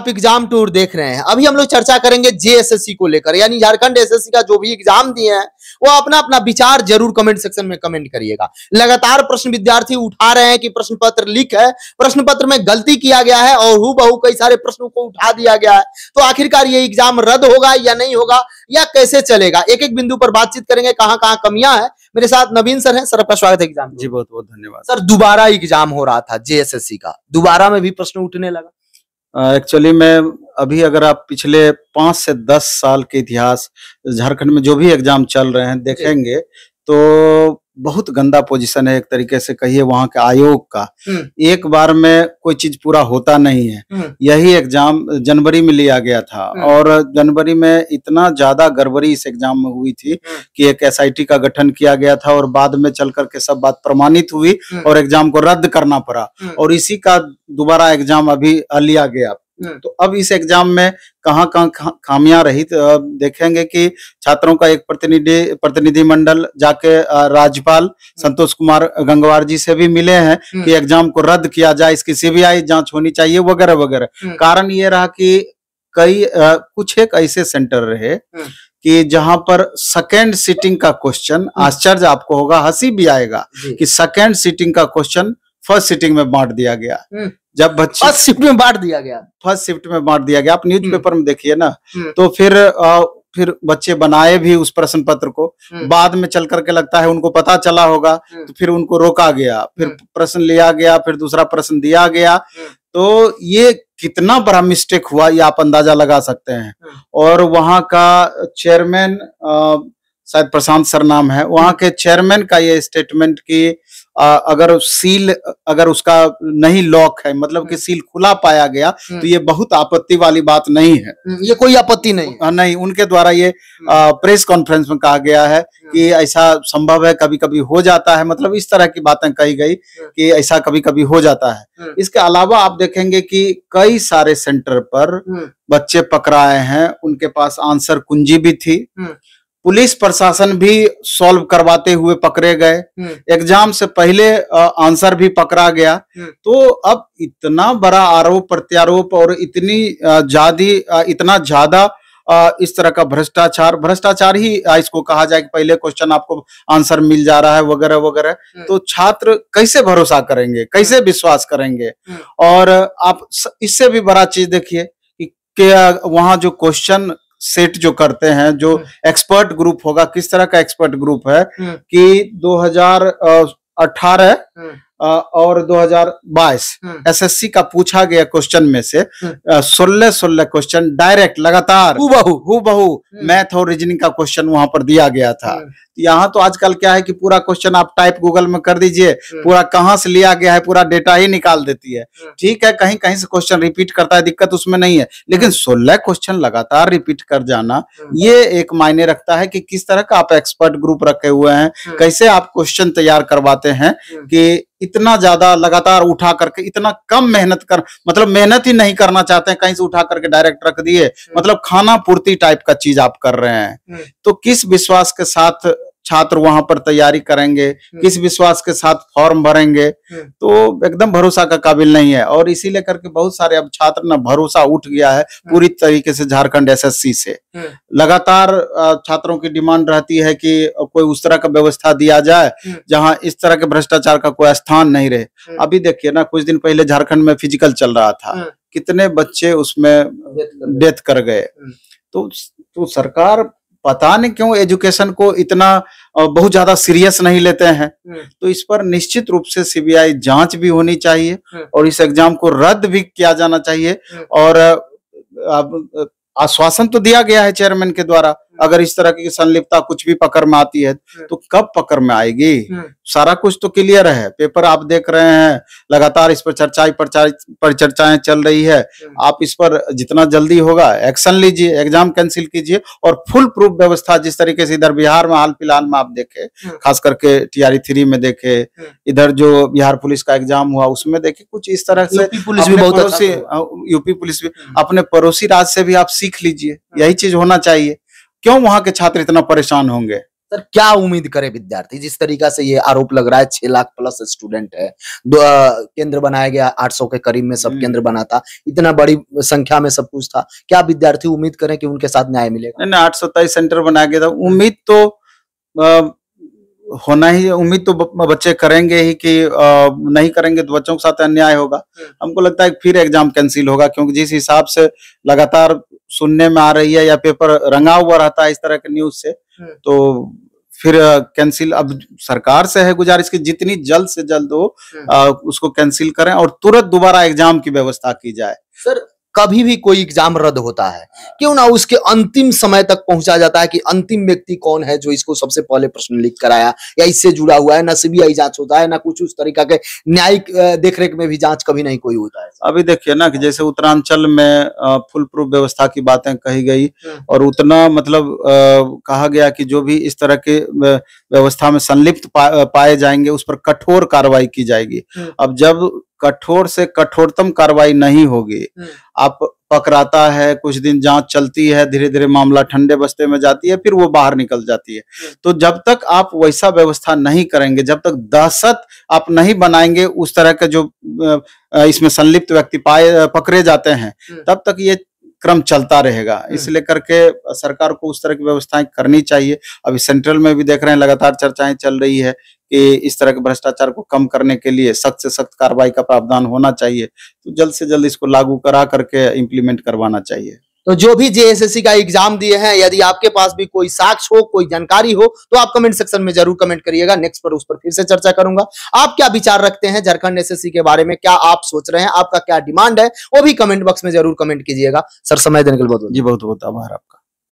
आप exam tour देख रहे हैं अभी हम लोग चर्चा करेंगे जेएसएससी को लेकर यानी झारखंड एसएससी का जो भी एग्जाम दिए हैं वो अपना अपना विचार जरूर कमेंट सेक्शन में कमेंट करिएगा लगातार प्रश्न विद्यार्थी उठा रहे हैं कि प्रश्न पत्र लीक है प्रश्न पत्र में गलती किया गया है और हु कई सारे प्रश्नों को उठा दिया गया है तो आखिरकार ये एग्जाम रद्द होगा या नहीं होगा या कैसे चलेगा एक एक बिंदु पर बातचीत करेंगे कहाँ कहाँ कमियां हैं मेरे साथ नवीन सर हैं सर आपका स्वागत है एग्जाम जी बहुत बहुत धन्यवाद सर दोबारा एग्जाम हो रहा था जेएसएससी का दोबारा में भी प्रश्न उठने लगा एक्चुअली मैं अभी अगर आप पिछले पाँच से दस साल के इतिहास झारखंड में जो भी एग्जाम चल रहे हैं देखेंगे तो बहुत गंदा पोजीशन है एक तरीके से कहिए वहाँ के आयोग का हम्म। एक बार में कोई चीज पूरा होता नहीं है हम्म। यही एग्जाम जनवरी में लिया गया था हम्म। और जनवरी में इतना ज्यादा गड़बड़ी इस एग्जाम में हुई थी कि एक एस का गठन किया गया था और बाद में चल करके सब बात प्रमाणित हुई और एग्जाम को रद्द करना पड़ा और इसी का दोबारा एग्जाम अभी लिया गया हम्म। तो अब इस एग्जाम में कहाँ कहाँ खामियां रही तो देखेंगे कि छात्रों का एक प्रतिनिधि प्रतिनिधिमंडल जाके राज्यपाल हम्म। संतोष कुमार गंगवार जी से भी मिले हैं हम्म। कि एग्जाम को रद्द किया जाए इसकी सीबीआई जांच होनी चाहिए वगैरह वगैरह कारण ये रहा कि कई कुछ एक ऐसे सेंटर रहे कि जहां पर सेकेंड सीटिंग का क्वेश्चन आश्चर्य आपको होगा हंसी भी आएगा कि सेकेंड सीटिंग का क्वेश्चन फर्स्ट सिटिंग में बांट दिया गया हम्म। जब बच्चे फर्स्ट शिफ्ट में बांट दिया गया फर्स्ट शिफ्ट में बांट दिया गया आप न्यूज हम्म। पेपर में देखिए ना हम्म। तो फिर आ, फिर बच्चे बनाए भी उस प्रश्न पत्र को बाद में चल करके लगता है उनको पता चला होगा तो फिर उनको रोका गया फिर प्रश्न लिया गया फिर दूसरा प्रश्न दिया गया तो ये कितना बड़ा मिस्टेक हुआ ये आप अंदाजा लगा सकते हैं और वहां का चेयरमैन शायद प्रशांत सर नाम है वहां के चेयरमैन का ये स्टेटमेंट की आ, अगर सील अगर उसका नहीं लॉक है मतलब कि हम्म। सील खुला पाया गया तो हम्म। ये बहुत आपत्ति वाली बात नहीं है हम्म, ये कोई आपत्ति नहीं है नहीं उनके द्वारा ये आ, प्रेस कॉन्फ्रेंस में कहा गया है कि ऐसा संभव है कभी कभी हो जाता है मतलब इस तरह की बातें कही गई कि ऐसा कभी कभी हो जाता है इसके अलावा आप देखेंगे कि कई सारे सेंटर पर बच्चे पकड़ाए हैं उनके पास आंसर कुंजी भी थी पुलिस प्रशासन भी सॉल्व करवाते हुए पकड़े गए हम्म। एग्जाम से पहले आंसर भी पकड़ा गया हम्म। तो अब इतना बड़ा आरोप प्रत्यारोप और इतनी ज्यादा इतना ज्यादा इस तरह का भ्रष्टाचार भ्रष्टाचार ही इसको कहा जाए कि पहले क्वेश्चन आपको आंसर मिल जा रहा है वगैरह वगैरह हम्म। तो छात्र कैसे भरोसा करेंगे कैसे विश्वास करेंगे और आप इससे भी बड़ा चीज देखिए कि वहां जो क्वेश्चन सेट जो करते हैं जो एक्सपर्ट हम्म। ग्रुप होगा किस तरह का एक्सपर्ट ग्रुप है हम्म। कि 2018 हम्म। और 2022 हम्म। एसएससी का पूछा गया क्वेश्चन में से हम्म। सोलह सोलह क्वेश्चन डायरेक्ट लगातार मैथ और रीजनिंग का क्वेश्चन वहां पर दिया गया था तो यहाँ तो आजकल क्या है कि पूरा क्वेश्चन आप टाइप गूगल में कर दीजिए पूरा कहाँ से लिया गया है पूरा डेटा ही निकाल देती है ठीक है कहीं कहीं से क्वेश्चन रिपीट करता है दिक्कत उसमें नहीं है लेकिन सोलह क्वेश्चन लगातार रिपीट कर जाना ये एक मायने रखता है कि किस तरह का आप एक्सपर्ट ग्रुप रखे हुए हैं कैसे आप क्वेश्चन तैयार करवाते हैं कि इतना ज्यादा लगातार उठा करके इतना कम मेहनत कर मतलब मेहनत ही नहीं करना चाहते हैं कहीं से उठा करके डायरेक्ट रख दिए हम्म। मतलब खाना पूर्ति टाइप का चीज आप कर रहे हैं हम्म। तो किस विश्वास के साथ छात्र वहां पर तैयारी करेंगे हम्म। किस विश्वास के साथ फॉर्म भरेंगे हम्म। तो एकदम भरोसा का काबिल नहीं है और लेकर के बहुत सारे अब छात्र ना भरोसा उठ गया है हम्म। पूरी तरीके से झारखंड एसएससी से लगातार छात्रों की डिमांड रहती है कि कोई उस तरह का व्यवस्था दिया जाए जहां इस तरह के भ्रष्टाचार का कोई स्थान नहीं रहे अभी देखिए ना कुछ दिन पहले झारखंड में फिजिकल चल रहा था कितने बच्चे उसमें डेथ कर गए तो तो सरकार पता नहीं क्यों एजुकेशन को इतना बहुत ज्यादा सीरियस नहीं लेते हैं हम्म। तो इस पर निश्चित रूप से सीबीआई जांच भी होनी चाहिए हम्म। और इस एग्जाम को रद्द भी किया जाना चाहिए हम्म। और आश्वासन तो दिया गया है चेयरमैन के द्वारा अगर इस तरह की संलिप्तता कुछ भी पकड़ में आती है हाँ। तो कब पकड़ में आएगी हाँ। सारा कुछ तो क्लियर है पेपर आप देख रहे हैं लगातार इस पर चर्चाएं परिचर्चाएं चल रही है हाँ। आप इस पर जितना जल्दी होगा एक्शन लीजिए एग्जाम कैंसिल कीजिए और फुल प्रूफ व्यवस्था जिस तरीके से इधर बिहार में हाल फिलहाल में आप देखे खास करके टीआरई थ्री में देखे इधर जो बिहार पुलिस का एग्जाम हुआ उसमें देखे कुछ इस तरह से पुलिस भी बहुत यूपी पुलिस भी अपने अच्छा पड़ोसी राज्य से भी आप सीख लीजिए यही चीज होना चाहिए क्यों वहां के छात्र इतना परेशान होंगे सर क्या उम्मीद करे विद्यार्थी जिस तरीका से ये आरोप लग रहा है छह लाख प्लस स्टूडेंट है केंद्र बनाया गया आठ सौ के करीब में सब हम्म। केंद्र बना था इतना बड़ी संख्या में सब कुछ था क्या विद्यार्थी उम्मीद करें कि उनके साथ न्याय मिलेगा नहीं आठ सौ सेंटर बनाया गया था उम्मीद तो आ, होना ही उम्मीद तो बच्चे करेंगे ही कि नहीं करेंगे तो बच्चों के साथ अन्याय होगा हम्म। हमको लगता है फिर एग्जाम कैंसिल होगा क्योंकि जिस हिसाब से लगातार सुनने में आ रही है या पेपर रंगा हुआ रहता है इस तरह के न्यूज से हम्म। तो फिर कैंसिल अब सरकार से है गुजारिश की जितनी जल्द से जल्द हो हम्म। उसको कैंसिल करें और तुरंत दोबारा एग्जाम की व्यवस्था की जाए सर कभी भी कोई एग्जाम रद्द होता है क्यों ना उसके अंतिम समय तक पहुंचा जाता है कि अंतिम व्यक्ति कौन है जो इसको सबसे पहले प्रश्न लिख कर आया या इससे जुड़ा हुआ है ना सीबीआई जांच होता है ना कुछ उस तरीका के न्यायिक देखरेख में भी जांच कभी नहीं कोई होता है अभी देखिए ना कि जैसे उत्तरांचल में फुल प्रूफ व्यवस्था की बातें कही गई हाँ। और उतना मतलब कहा गया कि जो भी इस तरह के व्यवस्था में संलिप्त पाए जाएंगे उस पर कठोर कार्रवाई की जाएगी हाँ। अब जब कठोर से कठोरतम कार्रवाई नहीं होगी हम्म। आप पकड़ाता है कुछ दिन जांच चलती है धीरे धीरे मामला ठंडे बस्ते में जाती है फिर वो बाहर निकल जाती है हम्म। तो जब तक आप वैसा व्यवस्था नहीं करेंगे जब तक दहशत आप नहीं बनाएंगे उस तरह के जो इसमें संलिप्त व्यक्ति पाए पकड़े जाते हैं हम्म। तब तक ये क्रम चलता रहेगा हम्म। इसलिए करके सरकार को उस तरह की व्यवस्थाएं करनी चाहिए अभी सेंट्रल में भी देख रहे हैं लगातार चर्चाएं चल रही है कि इस तरह के भ्रष्टाचार को कम करने के लिए सख्त से सख्त कार्रवाई का प्रावधान होना चाहिए तो जल्द से जल्द इसको लागू करा करके इम्प्लीमेंट करवाना चाहिए तो जो भी जेएसएससी का एग्जाम दिए हैं यदि आपके पास भी कोई साक्ष हो कोई जानकारी हो तो आप कमेंट सेक्शन में जरूर कमेंट करिएगा नेक्स्ट पर उस पर फिर से चर्चा करूंगा आप क्या विचार रखते हैं झारखंड एसएससी के बारे में क्या आप सोच रहे हैं आपका क्या डिमांड है वो भी कमेंट बॉक्स में जरूर कमेंट कीजिएगा सर समय देने के लिए बहुत जी बहुत बहुत आभार आपका